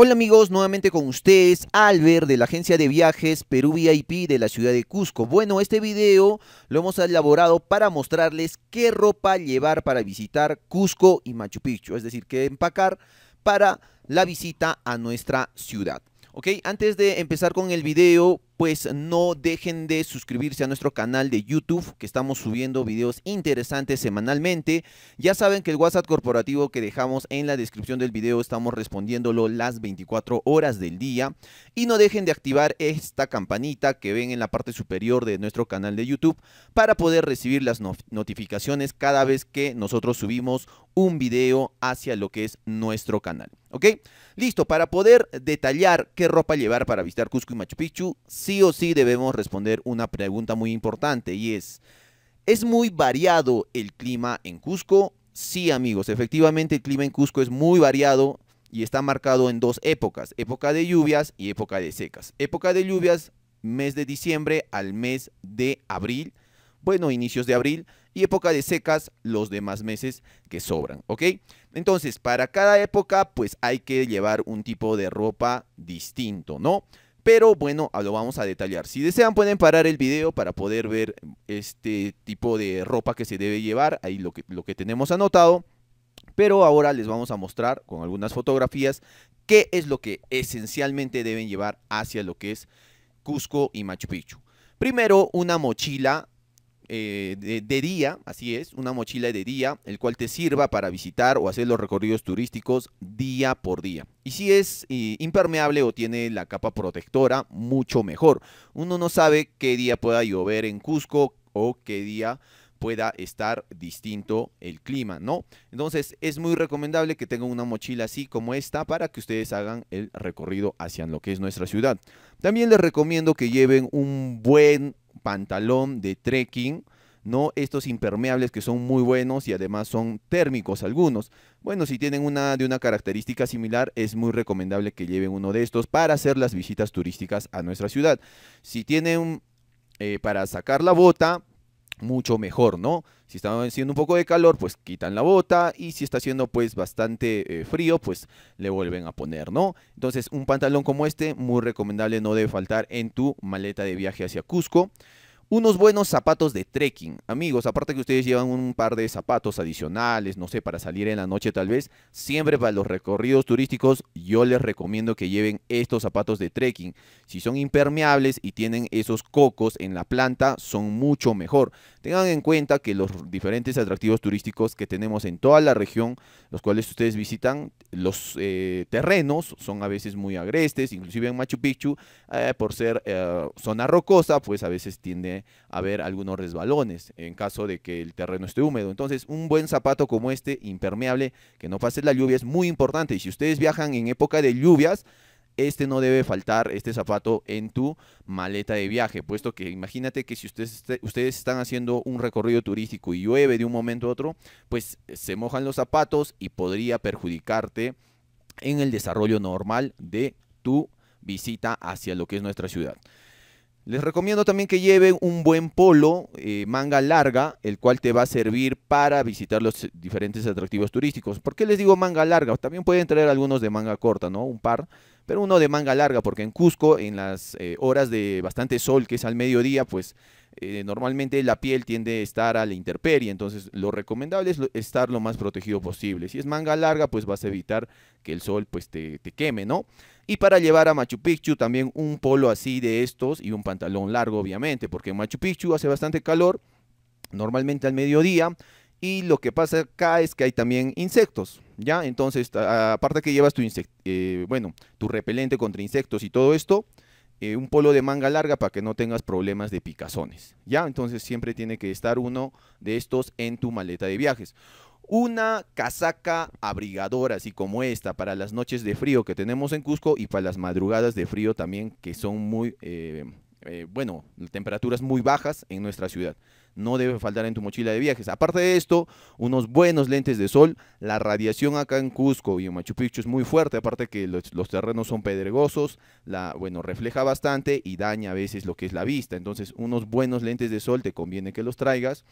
Hola amigos, nuevamente con ustedes, Albert de la agencia de viajes Perú VIP de la ciudad de Cusco. Bueno, este video lo hemos elaborado para mostrarles qué ropa llevar para visitar Cusco y Machu Picchu, es decir, qué empacar para la visita a nuestra ciudad. Ok, antes de empezar con el video, pues no dejen de suscribirse a nuestro canal de YouTube, que estamos subiendo videos interesantes semanalmente. Ya saben que el WhatsApp corporativo que dejamos en la descripción del video estamos respondiéndolo las 24 horas del día. Y no dejen de activar esta campanita que ven en la parte superior de nuestro canal de YouTube para poder recibir las notificaciones cada vez que nosotros subimos un video hacia lo que es nuestro canal. ¿Ok? Listo, para poder detallar qué ropa llevar para visitar Cusco y Machu Picchu, sí o sí debemos responder una pregunta muy importante y es, ¿es muy variado el clima en Cusco? Sí amigos, efectivamente el clima en Cusco es muy variado y está marcado en dos épocas, época de lluvias y época de secas. Época de lluvias, mes de diciembre al mes de abril, bueno, inicios de abril, y época de secas los demás meses que sobran, ¿ok? Entonces, para cada época, pues hay que llevar un tipo de ropa distinto, ¿no? Pero bueno, lo vamos a detallar. Si desean pueden parar el video para poder ver este tipo de ropa que se debe llevar, ahí lo que, lo que tenemos anotado. Pero ahora les vamos a mostrar con algunas fotografías qué es lo que esencialmente deben llevar hacia lo que es Cusco y Machu Picchu. Primero, una mochila eh, de, día, así es, una mochila de día, el cual te sirva para visitar o hacer los recorridos turísticos día por día. Y si es eh, impermeable o tiene la capa protectora, mucho mejor. Uno no sabe qué día pueda llover en Cusco o qué día pueda estar distinto el clima, ¿no? Entonces es muy recomendable que tengan una mochila así como esta para que ustedes hagan el recorrido hacia lo que es nuestra ciudad. También les recomiendo que lleven un buen pantalón de trekking, ¿no? Estos impermeables que son muy buenos y además son térmicos algunos. Bueno, si tienen una de una característica similar, es muy recomendable que lleven uno de estos para hacer las visitas turísticas a nuestra ciudad. Si tienen eh, para sacar la bota, mucho mejor, ¿no? Si está haciendo un poco de calor, pues quitan la bota y si está haciendo pues bastante eh, frío, pues le vuelven a poner, ¿no? Entonces un pantalón como este, muy recomendable, no debe faltar en tu maleta de viaje hacia Cusco. Unos buenos zapatos de trekking. Amigos, aparte que ustedes llevan un par de zapatos adicionales, no sé, para salir en la noche tal vez, siempre para los recorridos turísticos yo les recomiendo que lleven estos zapatos de trekking. Si son impermeables y tienen esos cocos en la planta, son mucho mejor. Tengan en cuenta que los diferentes atractivos turísticos que tenemos en toda la región, los cuales ustedes visitan, los eh, terrenos son a veces muy agrestes, inclusive en Machu Picchu, eh, por ser eh, zona rocosa, pues a veces tienden haber algunos resbalones en caso de que el terreno esté húmedo. Entonces, un buen zapato como este, impermeable, que no pase la lluvia, es muy importante. Y si ustedes viajan en época de lluvias, este no debe faltar, este zapato, en tu maleta de viaje, puesto que imagínate que si ustedes, este, ustedes están haciendo un recorrido turístico y llueve de un momento a otro, pues se mojan los zapatos y podría perjudicarte en el desarrollo normal de tu visita hacia lo que es nuestra ciudad. Les recomiendo también que lleven un buen polo, eh, manga larga, el cual te va a servir para visitar los diferentes atractivos turísticos. ¿Por qué les digo manga larga? También pueden traer algunos de manga corta, ¿no? Un par, pero uno de manga larga, porque en Cusco, en las eh, horas de bastante sol, que es al mediodía, pues eh, normalmente la piel tiende a estar a la intemperie, entonces lo recomendable es estar lo más protegido posible. Si es manga larga, pues vas a evitar que el sol pues te, queme, ¿no? Y para llevar a Machu Picchu también un polo así de estos y un pantalón largo, obviamente, porque en Machu Picchu hace bastante calor, normalmente al mediodía, y lo que pasa acá es que hay también insectos, ¿ya? Entonces, aparte que llevas tu, eh, bueno, tu repelente contra insectos y todo esto, eh, un polo de manga larga para que no tengas problemas de picazones. ¿ya? Entonces siempre tiene que estar uno de estos en tu maleta de viajes. Una casaca abrigadora, así como esta, para las noches de frío que tenemos en Cusco y para las madrugadas de frío también, que son muy... Eh, eh, bueno, temperaturas muy bajas en nuestra ciudad. No debe faltar en tu mochila de viajes. Aparte de esto, unos buenos lentes de sol. La radiación acá en Cusco y en Machu Picchu es muy fuerte. Aparte que los, los terrenos son pedregosos. La, bueno, refleja bastante y daña a veces lo que es la vista. Entonces, unos buenos lentes de sol te conviene que los traigas.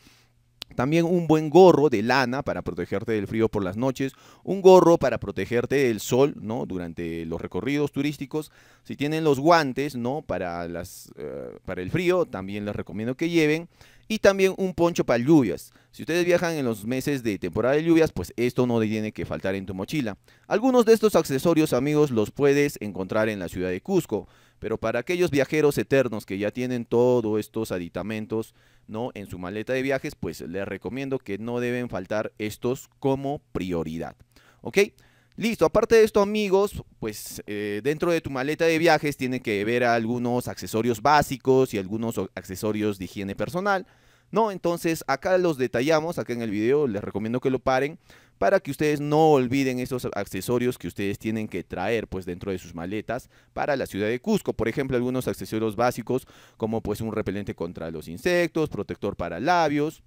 También un buen gorro de lana para protegerte del frío por las noches, un gorro para protegerte del sol, ¿no? Durante los recorridos turísticos. Si tienen los guantes, ¿no? Para, las, eh, para el frío, también les recomiendo que lleven y también un poncho para lluvias. Si ustedes viajan en los meses de temporada de lluvias, pues esto no tiene que faltar en tu mochila. Algunos de estos accesorios, amigos, los puedes encontrar en la ciudad de Cusco. Pero para aquellos viajeros eternos que ya tienen todos estos aditamentos ¿no? en su maleta de viajes, pues les recomiendo que no deben faltar estos como prioridad. ¿Ok? Listo, aparte de esto amigos, pues eh, dentro de tu maleta de viajes tiene que ver algunos accesorios básicos y algunos accesorios de higiene personal. No, entonces acá los detallamos, acá en el video les recomiendo que lo paren para que ustedes no olviden esos accesorios que ustedes tienen que traer pues dentro de sus maletas para la ciudad de Cusco. Por ejemplo, algunos accesorios básicos como pues un repelente contra los insectos, protector para labios,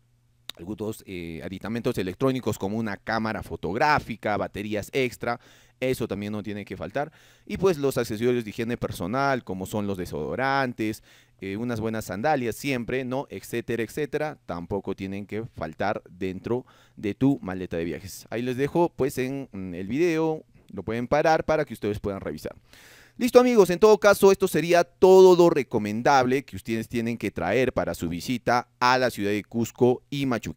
algunos eh, aditamentos electrónicos como una cámara fotográfica, baterías extra, eso también no tiene que faltar. Y pues los accesorios de higiene personal, como son los desodorantes, eh, unas buenas sandalias siempre, ¿no? Etcétera, etcétera, tampoco tienen que faltar dentro de tu maleta de viajes. Ahí les dejo pues en el video, lo pueden parar para que ustedes puedan revisar. Listo amigos, en todo caso esto sería todo lo recomendable que ustedes tienen que traer para su visita a la ciudad de Cusco y Machu,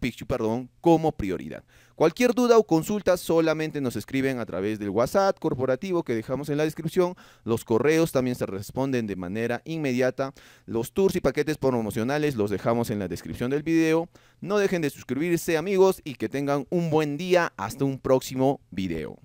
Picchu perdón, como prioridad. Cualquier duda o consulta solamente nos escriben a través del WhatsApp corporativo que dejamos en la descripción. Los correos también se responden de manera inmediata. Los tours y paquetes promocionales los dejamos en la descripción del video. No dejen de suscribirse amigos y que tengan un buen día. Hasta un próximo video.